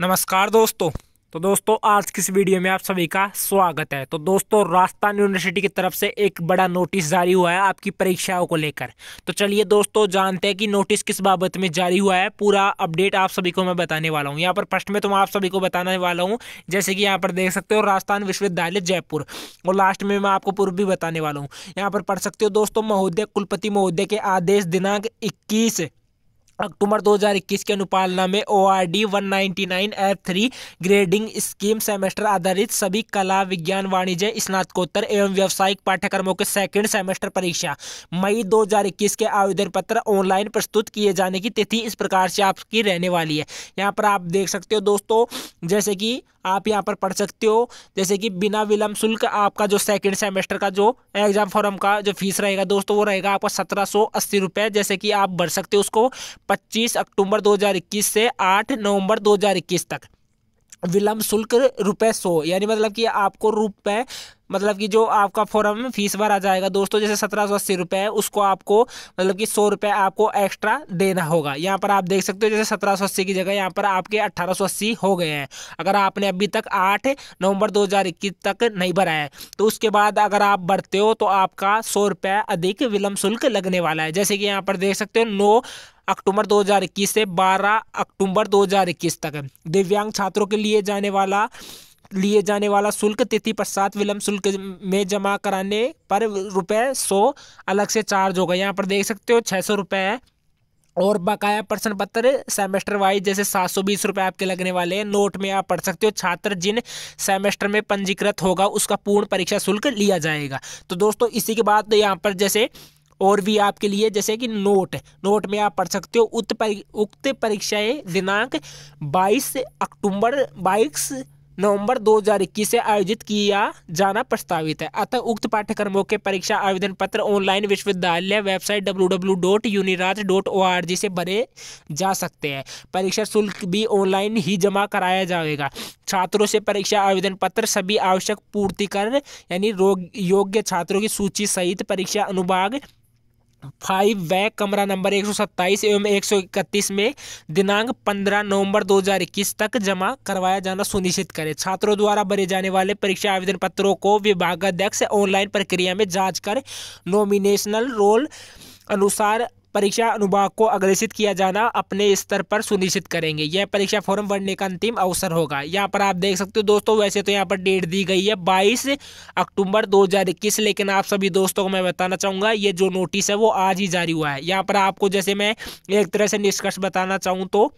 नमस्कार दोस्तों तो दोस्तों आज किस वीडियो में आप सभी का स्वागत है तो दोस्तों राजस्थान यूनिवर्सिटी की तरफ से एक बड़ा नोटिस जारी हुआ है आपकी परीक्षाओं को लेकर तो चलिए दोस्तों जानते हैं कि नोटिस किस बाबत में जारी हुआ है पूरा अपडेट आप सभी को मैं बताने वाला हूँ यहाँ पर फर्स्ट में तो मैं आप सभी को बताने वाला हूँ जैसे कि यहाँ पर देख सकते हो राजस्थान विश्वविद्यालय जयपुर और लास्ट में मैं आपको पूर्व भी बताने वाला हूँ यहाँ पर पढ़ सकते हो दोस्तों महोदय कुलपति महोदय के आदेश दिनांक इक्कीस अक्टूबर 2021 के अनुपालना में O R D one ninety nine F three grading scheme semester आधारित सभी कला विज्ञान वाणिज्य स्नातकोत्तर एवं व्यावसायिक पाठ्यक्रमों के सेकंड सेमेस्टर परीक्षा मई 2021 के आवेदन पत्र ऑनलाइन प्रस्तुत किए जाने की तिथि इस प्रकार से आपकी रहने वाली है यहाँ पर आप देख सकते हो दोस्तों जैसे कि आप यहाँ पर पढ़ सकते हो जैसे कि बिना विलम्ब शुल्क आपका जो सेकेंड सेमेस्टर का जो एग्जाम फॉर्म का जो फीस रहेगा दोस्तों वो रहेगा आपका सत्रह सौ अस्सी रुपये जैसे कि आप भर सकते हो उसको पच्चीस अक्टूबर दो हज़ार इक्कीस से आठ नवंबर दो हज़ार इक्कीस तक विलम्ब शुल्क रुपये सौ यानी मतलब कि आपको रुपये मतलब कि जो आपका फॉरम में फीस भरा जाएगा दोस्तों जैसे सत्रह सौ अस्सी रुपये है उसको आपको मतलब कि सौ रुपये आपको एक्स्ट्रा देना होगा यहाँ पर आप देख सकते हो जैसे सत्रह सौ अस्सी की जगह यहाँ पर आपके अट्ठारह सौ अस्सी हो गए हैं अगर आपने अभी तक आठ नवंबर दो हज़ार इक्कीस तक नहीं भरा है तो उसके बाद अगर आप बढ़ते हो तो आपका सौ रुपये अधिक विलम्ब शुल्क लगने वाला है जैसे कि यहाँ पर देख सकते हो नौ अक्टूबर 2021 से 12 अक्टूबर 2021 तक दिव्यांग छात्रों के लिए जाने वाला लिए जाने वाला शुल्क तिथि पश्चात विलंब शुल्क में जमा कराने पर रुपये सौ अलग से चार्ज होगा यहाँ पर देख सकते हो छः सौ रुपये और बकाया प्रश्न पत्र सेमेस्टर वाइज जैसे सात सौ बीस रुपये आपके लगने वाले हैं नोट में आप पढ़ सकते हो छात्र जिन सेमेस्टर में पंजीकृत होगा उसका पूर्ण परीक्षा शुल्क लिया जाएगा तो दोस्तों इसी के बाद यहाँ पर जैसे और भी आपके लिए जैसे कि नोट नोट में आप पढ़ सकते हो उत्त परी, उक्त परीक्षाएं दिनांक 22 अक्टूबर 22 नवंबर 2021 से आयोजित किया जाना प्रस्तावित है अतः उक्त पाठ्यक्रमों के परीक्षा आवेदन पत्र ऑनलाइन विश्वविद्यालय वेबसाइट www.uniraj.org से भरे जा सकते हैं परीक्षा शुल्क भी ऑनलाइन ही जमा कराया जाएगा छात्रों से परीक्षा आवेदन पत्र सभी आवश्यक पूर्तिकरण यानी योग्य छात्रों की सूची सहित परीक्षा अनुभाग फाइव वै कमरा नंबर 127 एवं एक में दिनांक 15 नवंबर 2021 तक जमा करवाया जाना सुनिश्चित करें छात्रों द्वारा भरे जाने वाले परीक्षा आवेदन पत्रों को विभागाध्यक्ष ऑनलाइन प्रक्रिया में जांच कर नॉमिनेशनल रोल अनुसार परीक्षा अनुभाग को अग्रसित किया जाना अपने स्तर पर सुनिश्चित करेंगे यह परीक्षा फॉर्म भरने का अंतिम अवसर होगा यहाँ पर आप देख सकते हो दोस्तों वैसे तो यहाँ पर डेट दी गई है बाईस अक्टूबर दो लेकिन आप सभी दोस्तों को मैं बताना चाहूँगा ये जो नोटिस है वो आज ही जारी हुआ है यहाँ पर आपको जैसे मैं एक तरह से निष्कर्ष बताना चाहूँ तो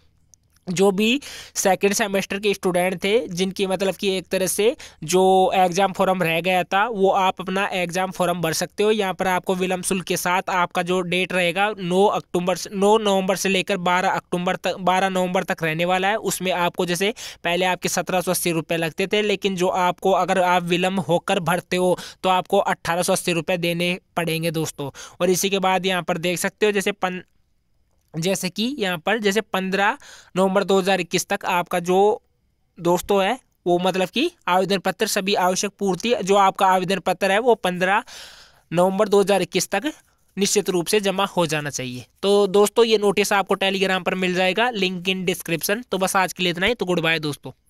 जो भी सेकेंड सेमेस्टर के स्टूडेंट थे जिनकी मतलब कि एक तरह से जो एग्ज़ाम फॉर्म रह गया था वो आप अपना एग्ज़ाम फॉर्म भर सकते हो यहाँ पर आपको विलम शुल्क के साथ आपका जो डेट रहेगा 9 अक्टूबर से नौ नवंबर से लेकर 12 अक्टूबर तक 12 नवंबर तक रहने वाला है उसमें आपको जैसे पहले आपके सत्रह सौ अस्सी रुपये लगते थे लेकिन जो आपको अगर आप विलम्ब होकर भरते हो तो आपको अट्ठारह सौ अस्सी रुपये देने पड़ेंगे दोस्तों और इसी के बाद यहाँ पर देख सकते हो जैसे पन जैसे कि यहाँ पर जैसे पंद्रह नवंबर 2021 तक आपका जो दोस्तों है वो मतलब कि आवेदन पत्र सभी आवश्यक पूर्ति जो आपका आवेदन पत्र है वो पंद्रह नवंबर 2021 तक निश्चित रूप से जमा हो जाना चाहिए तो दोस्तों ये नोटिस आपको टेलीग्राम पर मिल जाएगा लिंक इन डिस्क्रिप्शन तो बस आज के लिए इतना ही तो गुड बाय दोस्तों